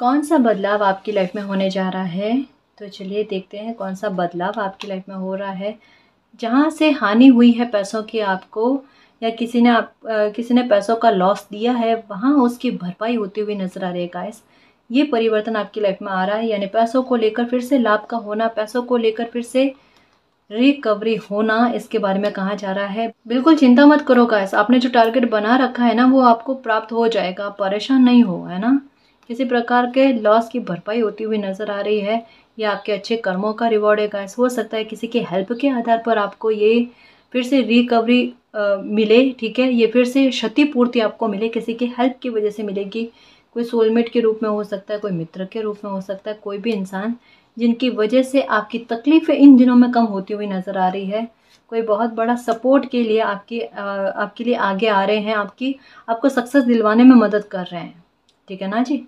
कौन सा बदलाव आपकी लाइफ में होने जा रहा है तो चलिए देखते हैं कौन सा बदलाव आपकी लाइफ में हो रहा है जहाँ से हानि हुई है पैसों की आपको या किसी ने आप आ, किसी ने पैसों का लॉस दिया है वहाँ उसकी भरपाई होती हुई नज़र आ रही है गाइस ये परिवर्तन आपकी लाइफ में आ रहा है यानी पैसों को लेकर फिर से लाभ का होना पैसों को लेकर फिर से रिकवरी होना इसके बारे में कहा जा रहा है बिल्कुल चिंता मत करो गाइस आपने जो टारगेट बना रखा है ना वो आपको प्राप्त हो जाएगा परेशान नहीं हो है ना किसी प्रकार के लॉस की भरपाई होती हुई नज़र आ रही है ये आपके अच्छे कर्मों का रिवॉर्ड है गाइस हो सकता है किसी की हेल्प के आधार पर आपको ये फिर से रिकवरी मिले ठीक है ये फिर से क्षतिपूर्ति आपको मिले किसी की हेल्प की वजह से मिलेगी कोई सोलमेट के रूप में हो सकता है कोई मित्र के रूप में हो सकता है कोई भी इंसान जिनकी वजह से आपकी तकलीफ़ें इन दिनों में कम होती हुई नज़र आ रही है कोई बहुत बड़ा सपोर्ट के लिए आपकी आपके लिए आगे आ रहे हैं आपकी आपको सक्सेस दिलवाने में मदद कर रहे हैं ठीक है ना जी